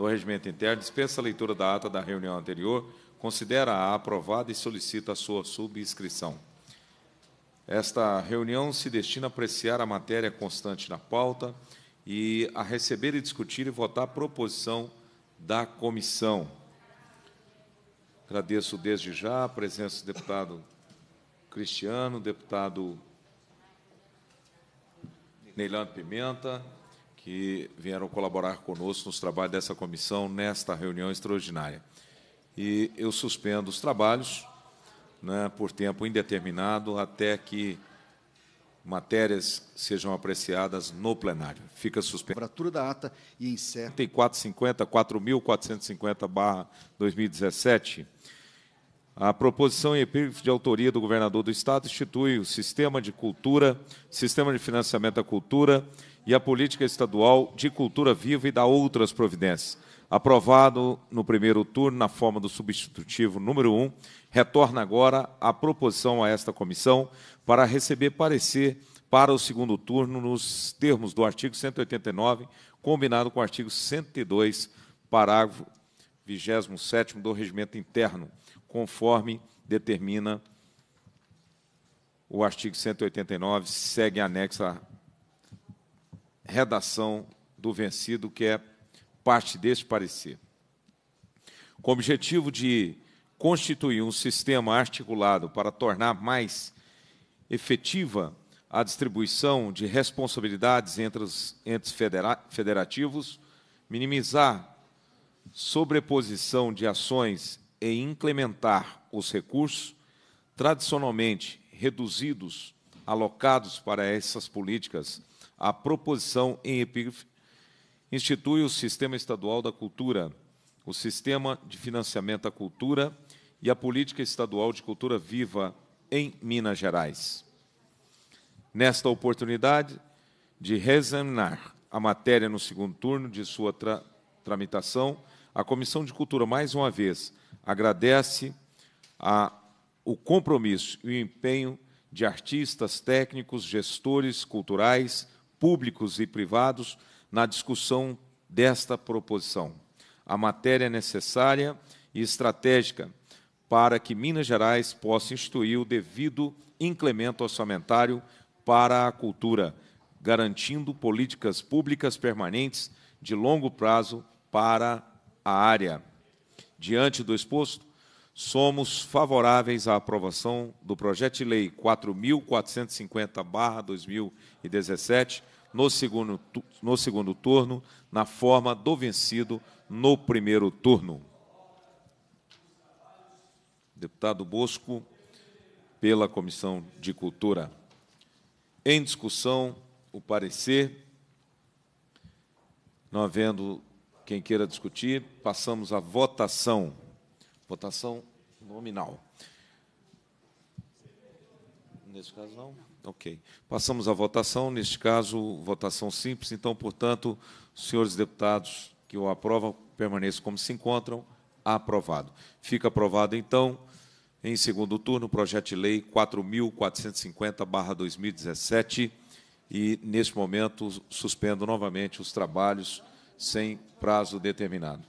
do Regimento Interno, dispensa a leitura da ata da reunião anterior, considera-a aprovada e solicita a sua subscrição. Esta reunião se destina a apreciar a matéria constante na pauta e a receber e discutir e votar a proposição da comissão. Agradeço desde já a presença do deputado Cristiano, deputado Neilando Pimenta, que vieram colaborar conosco nos trabalhos dessa comissão nesta reunião extraordinária. E eu suspendo os trabalhos né, por tempo indeterminado até que matérias sejam apreciadas no plenário. Fica suspensa. Abertura da ata e encerra. 4450, 4.450, barra 2017. A proposição em epígrafe de autoria do governador do Estado institui o Sistema de Cultura, Sistema de Financiamento da Cultura, e a Política Estadual de Cultura Viva e da outras providências. Aprovado no primeiro turno, na forma do substitutivo número 1, retorna agora a proposição a esta comissão para receber parecer para o segundo turno nos termos do artigo 189, combinado com o artigo 102, parágrafo 27 do Regimento Interno, conforme determina o artigo 189, segue anexa redação do vencido, que é parte deste parecer. Com o objetivo de constituir um sistema articulado para tornar mais efetiva a distribuição de responsabilidades entre os entes federativos, minimizar sobreposição de ações e incrementar os recursos tradicionalmente reduzidos, alocados para essas políticas a proposição em epígrafe, institui o Sistema Estadual da Cultura, o Sistema de Financiamento à Cultura e a Política Estadual de Cultura Viva em Minas Gerais. Nesta oportunidade, de reexaminar a matéria no segundo turno de sua tra tramitação, a Comissão de Cultura, mais uma vez, agradece a, o compromisso e o empenho de artistas, técnicos, gestores culturais, públicos e privados na discussão desta proposição. A matéria é necessária e estratégica para que Minas Gerais possa instituir o devido incremento orçamentário para a cultura, garantindo políticas públicas permanentes de longo prazo para a área. Diante do exposto, somos favoráveis à aprovação do projeto de lei 4450/2017 no segundo no segundo turno, na forma do vencido no primeiro turno. Deputado Bosco, pela Comissão de Cultura. Em discussão, o parecer. Não havendo quem queira discutir, passamos à votação. Votação nominal. Nesse caso, não? Ok. Passamos à votação. Neste caso, votação simples. Então, portanto, senhores deputados que o aprovam, permaneçam como se encontram. Aprovado. Fica aprovado, então, em segundo turno, o projeto de lei 4.450-2017. E, neste momento, suspendo novamente os trabalhos sem prazo determinado.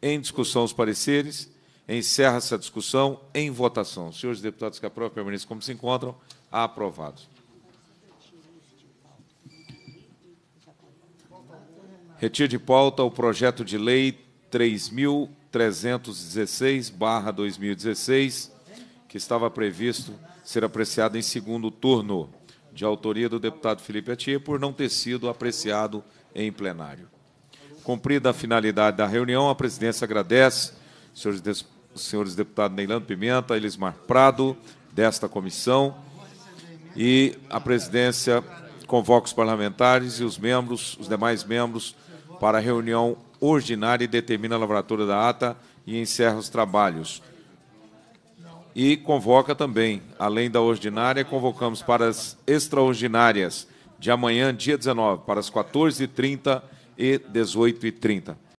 Em discussão os pareceres. Encerra-se a discussão em votação. Senhores deputados que aprovam, permaneçam como se encontram. Aprovados. Retiro de pauta o projeto de lei 3.316-2016, que estava previsto ser apreciado em segundo turno, de autoria do deputado Felipe Atti, por não ter sido apreciado em plenário. Cumprida a finalidade da reunião, a presidência agradece senhores, senhores deputados Neilando Pimenta, Elismar Prado, desta comissão, e a presidência convoca os parlamentares e os membros, os demais membros, para a reunião ordinária e determina a lavratura da ata e encerra os trabalhos. E convoca também, além da ordinária, convocamos para as extraordinárias de amanhã, dia 19, para as 14h30 e 18 h 30.